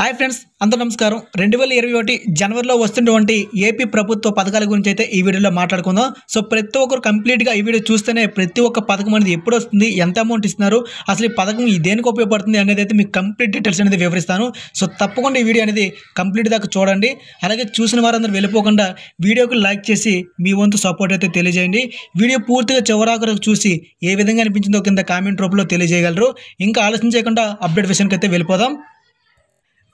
hi friends అందరూ నమస్కారం రెండు వేల ఇరవై ఒకటి జనవరిలో వస్తున్నటువంటి ఏపీ ప్రభుత్వ పథకాల గురించి అయితే ఈ వీడియోలో మాట్లాడుకుందాం సో ప్రతి ఒక్కరు కంప్లీట్గా ఈ వీడియో చూస్తేనే ప్రతి ఒక్క పథకం అనేది ఎప్పుడు వస్తుంది ఎంత అమౌంట్ ఇస్తున్నారు అసలు ఈ పథకం దేనికి ఉపయోగపడుతుంది అనేది అయితే మీకు కంప్లీట్ డీటెయిల్స్ అనేది వివరిస్తాను సో తప్పకుండా ఈ వీడియో అనేది కంప్లీట్ దాకా చూడండి అలాగే చూసిన వారందరూ వెళ్ళిపోకుండా వీడియోకి లైక్ చేసి మీ వంతు సపోర్ట్ అయితే తెలియజేయండి వీడియో పూర్తిగా చివరాకరకు చూసి ఏ విధంగా అనిపించిందో కింద కామెంట్ రూపంలో తెలియజేయగలరు ఇంకా ఆలోచన చేయకుండా అప్డేట్ విషయానికి అయితే వెళ్ళిపోదాం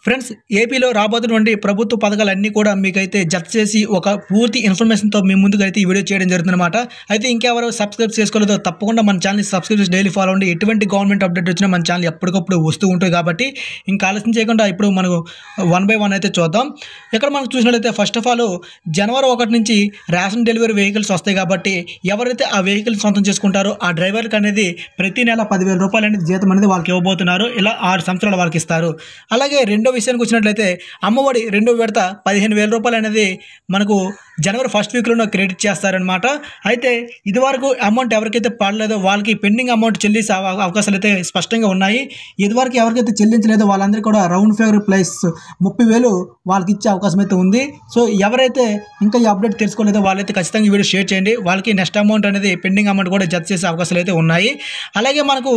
ఫ్రెండ్స్ ఏపీలో రాబోతున్నటువంటి ప్రభుత్వ పథకాలన్నీ కూడా మీకైతే జత చేసి ఒక పూర్తి ఇన్ఫర్మేషన్తో మీ ముందుకు అయితే ఈ వీడియో చేయడం జరుగుతుందన్నమాట అయితే ఇంకెవరు సబ్స్క్రైబ్ చేసుకోలేదో తప్పకుండా మన ఛానల్ని సబ్స్క్రైబ్ చేసి డైలీ ఫాలో అండి ఎటువంటి గవర్నమెంట్ అప్డేట్ వచ్చినా మన ఛానల్ ఎప్పటికప్పుడు వస్తూ ఉంటుంది కాబట్టి ఇంకా ఆలస్యం చేయకుండా ఇప్పుడు మనకు వన్ బై వన్ అయితే చూద్దాం ఇక్కడ మనం చూసినట్లయితే ఫస్ట్ ఆఫ్ ఆల్ జనవరి ఒకటి నుంచి రేషన్ డెలివరీ వెహికల్స్ వస్తాయి కాబట్టి ఎవరైతే ఆ వెహికల్ సొంతం చేసుకుంటారో ఆ డ్రైవర్కి అనేది ప్రతి నెల పదివేల రూపాయలు అనేది జీతం అనేది వాళ్ళకి ఇవ్వబోతున్నారు ఇలా ఆరు సంవత్సరాలు వాళ్ళకి ఇస్తారు అలాగే రెండో విషయానికి వచ్చినట్లయితే అమ్మఒడి రెండో విడత పదిహేను వేల రూపాయలు అనేది మనకు జనవరి ఫస్ట్ వీక్లోనే క్రెడిట్ చేస్తారనమాట అయితే ఇదివరకు అమౌంట్ ఎవరికైతే పడలేదో వాళ్ళకి పెండింగ్ అమౌంట్ చెల్లించే అవకాశాలు అయితే స్పష్టంగా ఉన్నాయి ఇదివరకు ఎవరికైతే చెల్లించలేదో వాళ్ళందరికీ కూడా రౌండ్ ఫేవర్ ప్లస్ ముప్పై వేలు వాళ్ళకి ఇచ్చే అవకాశం అయితే ఉంది సో ఎవరైతే ఇంకా ఈ అప్డేట్ తెలుసుకోలేదో వాళ్ళైతే ఖచ్చితంగా ఈ వీడియో షేర్ చేయండి వాళ్ళకి నెక్స్ట్ అమౌంట్ అనేది పెండింగ్ అమౌంట్ కూడా జత చేసే అవకాశాలు అయితే ఉన్నాయి అలాగే మనకు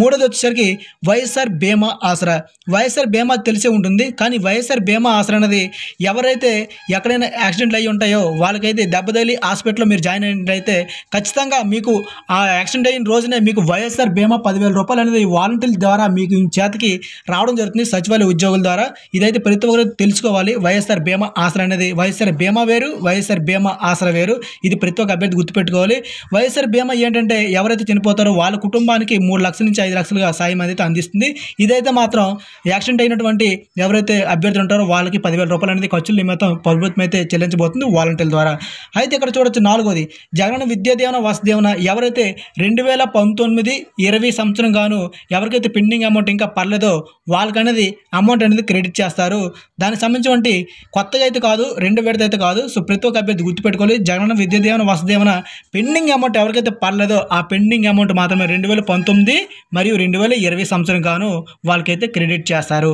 మూడోది వచ్చేసరికి వైఎస్ఆర్ బీమా ఆసరా వైఎస్ఆర్ బీమా తెలిసే ఉంటుంది కానీ వైఎస్ఆర్ బీమా ఆసరణది ఎవరైతే ఎక్కడైనా యాక్సిడెంట్లు అయ్యి ఉంటాయో వాళ్ళకైతే దెబ్బతల్లి హాస్పిటల్లో మీరు జాయిన్ అయినట్లయితే ఖచ్చితంగా మీకు ఆ యాక్సిడెంట్ అయిన రోజునే మీకు వైఎస్ఆర్ బీమా పదివేల రూపాయలు అనేది వాలంటీర్ ద్వారా మీకు చేతికి రావడం జరుగుతుంది సచివాలయ ఉద్యోగుల ద్వారా ఇదైతే ప్రతి ఒక్కరు తెలుసుకోవాలి వైఎస్ఆర్ బీమా ఆసర అనేది వైఎస్ఆర్ బీమా వేరు వైఎస్ఆర్ బీమా ఆసరా వేరు ఇది ప్రతి ఒక్క అభ్యర్థి గుర్తుపెట్టుకోవాలి వైఎస్ఆర్ బీమా ఏంటంటే ఎవరైతే చనిపోతారో వాళ్ళ కుటుంబానికి మూడు లక్షల నుంచి ఐదు లక్షలుగా సాయం అయితే అందిస్తుంది ఇదైతే మాత్రం యాక్సిడెంట్ అయినటువంటి ఎవరైతే అభ్యర్థులు ఉంటారో వాళ్ళకి పదివేల రూపాయలు అనేది ఖర్చులు నిమిత్తం ప్రభుత్వం అయితే చెల్లించబోతుంది వాలంటీర్ల ద్వారా అయితే ఇక్కడ చూడొచ్చు నాలుగోది జగనన్న విద్యాదీవన వసదీవన ఎవరైతే రెండు వేల పంతొమ్మిది ఇరవై సంవత్సరం గాను ఎవరికైతే పెండింగ్ అమౌంట్ ఇంకా పర్లేదో వాళ్ళకనేది అమౌంట్ అనేది క్రెడిట్ చేస్తారు దానికి వంటి కొత్తగా అయితే కాదు రెండు విడత అయితే కాదు సో ప్రతి ఒక్క అభ్యర్థి గుర్తుపెట్టుకోవాలి జగనన్న విద్యాదీవన వసదేవన పెండింగ్ అమౌంట్ ఎవరికైతే పర్లేదో ఆ పెండింగ్ అమౌంట్ మాత్రమే రెండు వేల పంతొమ్మిది మరియు రెండు వేల ఇరవై సంవత్సరం గాను వాళ్ళకైతే క్రెడిట్ చేస్తారు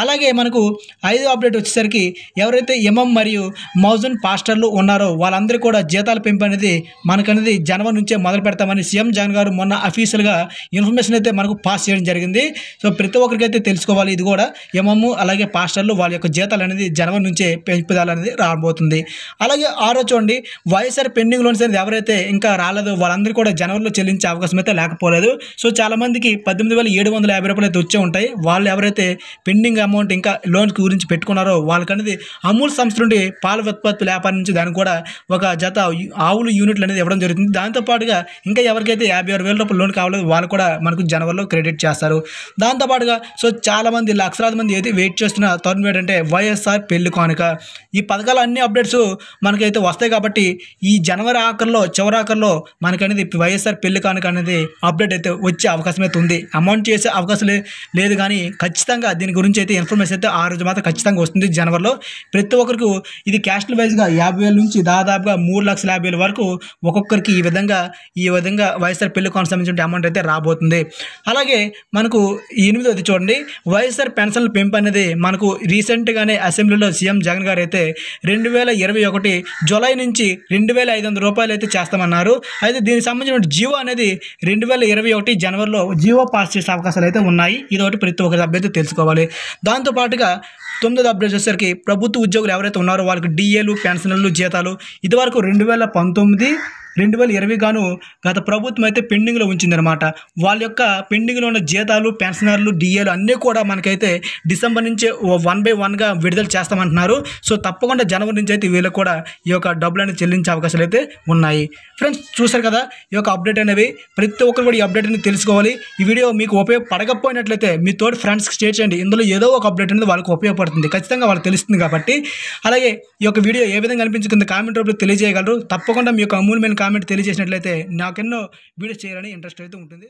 అలాగే అలాగే మనకు ఐదో అప్డేట్ వచ్చేసరికి ఎవరైతే ఎంఎం మరియు మౌజున్ పాస్టర్లు ఉన్నారో వాళ్ళందరూ కూడా జీతాల పెంపు అనేది మనకనేది జనవరి నుంచే మొదలు పెడతామని సీఎం జగన్ గారు మొన్న అఫీషియల్గా ఇన్ఫర్మేషన్ అయితే మనకు పాస్ చేయడం జరిగింది సో ప్రతి ఒక్కరికైతే తెలుసుకోవాలి ఇది కూడా ఎంఎం అలాగే పాస్టర్లు వాళ్ళ యొక్క జీతాలు అనేది జనవరి నుంచే పెంపుదల రాబోతుంది అలాగే ఆరో చూడండి వైఎస్ఆర్ పెండింగ్ లోన్స్ అనేది ఎవరైతే ఇంకా రాలేదు వాళ్ళందరూ కూడా జనవరిలో చెల్లించే అవకాశం అయితే లేకపోలేదు సో చాలామందికి పద్దెనిమిది వేల ఏడు వందల యాభై రూపాయలు అయితే వచ్చే ఉంటాయి వాళ్ళు ఎవరైతే పెండింగ్ అమౌంట్ అమౌంట్ ఇంకా లోన్ గురించి పెట్టుకున్నారో వాళ్ళకనేది అమూల్ సంస్థ నుండి పాల ఉత్పత్తుల వ్యాపారం నుంచి దానికి కూడా ఒక జత ఆవులు యూనిట్లు అనేది ఇవ్వడం జరుగుతుంది దాంతోపాటుగా ఇంకా ఎవరికైతే యాభై ఆరు వేల రూపాయలు లోన్ కావాలో వాళ్ళు కూడా మనకు జనవరిలో క్రెడిట్ చేస్తారు దాంతోపాటుగా సో చాలామంది లక్షలాది మంది అయితే వెయిట్ చేస్తున్న తరుణ్ ఏంటంటే వైఎస్ఆర్ పెళ్లి కానుక ఈ పథకాలు అన్ని అప్డేట్స్ మనకైతే వస్తాయి కాబట్టి ఈ జనవరి ఆఖరిలో చివరాఖరిలో మనకనేది వైఎస్ఆర్ పెళ్లి కానుక అనేది అప్డేట్ అయితే వచ్చే అవకాశం అయితే ఉంది అమౌంట్ చేసే అవకాశం లేదు కానీ ఖచ్చితంగా దీని గురించి అయితే ఇన్ఫర్మేషన్ మెస్ అయితే ఆ రోజు మాత్రం ఖచ్చితంగా వస్తుంది జనవరిలో ప్రతి ఒక్కరికి ఇది క్యాస్ట్ వైజ్గా యాభై వేల నుంచి దాదాపుగా మూడు లక్షల యాభై వేల వరకు ఒక్కొక్కరికి ఈ విధంగా ఈ విధంగా వైఎస్ఆర్ పెళ్లి సంబంధించిన అమౌంట్ అయితే రాబోతుంది అలాగే మనకు ఎనిమిదోది చూడండి వైఎస్ఆర్ పెన్షన్ల పెంపు అనేది మనకు రీసెంట్గానే అసెంబ్లీలో సీఎం జగన్ గారు అయితే రెండు వేల ఇరవై ఒకటి జూలై నుంచి రెండు వేల ఐదు వందల రూపాయలు అయితే చేస్తామన్నారు అయితే దీనికి సంబంధించిన జియో అనేది రెండు వేల ఇరవై ఒకటి జనవరిలో జియో పాస్ చేసే అవకాశాలు అయితే ఉన్నాయి ఇది ఒకటి ప్రతి ఒక్కరి అభ్యర్థి తెలుసుకోవాలి దాంతో పాటుగా తొమ్మిదోది అప్డేట్ వచ్చేసరికి ప్రభుత్వ ఉద్యోగులు ఎవరైతే ఉన్నారో వాళ్ళకి డిఏలు పెన్షన్లు జీతాలు ఇదివరకు రెండు వేల పంతొమ్మిది రెండు వేల ఇరవై గాను గత ప్రభుత్వం అయితే పెండింగ్లో ఉంచిందనమాట వాళ్ళ యొక్క పెండింగ్లో ఉన్న జీతాలు పెన్షనర్లు డిఏలు అన్నీ కూడా మనకైతే డిసెంబర్ నుంచే వన్ బై వన్గా విడుదల చేస్తామంటున్నారు సో తప్పకుండా జనవరి నుంచి అయితే వీళ్ళకి కూడా ఈ యొక్క డబ్బులు అనేది చెల్లించే అవకాశాలు అయితే ఉన్నాయి ఫ్రెండ్స్ చూసారు కదా ఈ యొక్క అప్డేట్ అనేవి ప్రతి ఒక్కరు కూడా ఈ అప్డేట్ అనేది తెలుసుకోవాలి ఈ వీడియో మీకు ఉపయోగపడకపోయినట్లయితే మీ తోటి ఫ్రెండ్స్కి షేర్ చేయండి ఇందులో ఏదో ఒక అప్డేట్ అనేది వాళ్ళకి ఉపయోగపడుతుంది ఖచ్చితంగా వాళ్ళు తెలుస్తుంది కాబట్టి అలాగే ఈ యొక్క వీడియో ఏ విధంగా అనిపించి కామెంట్ రూపంలో తెలియజేయగలరు తప్పకుండా మీ యొక్క అమూల్యమైన కామెంట్ తెలియజేసినట్లయితే నాకెన్నో వీడియోస్ చేయాలని ఇంట్రెస్ట్ అయితే ఉంటుంది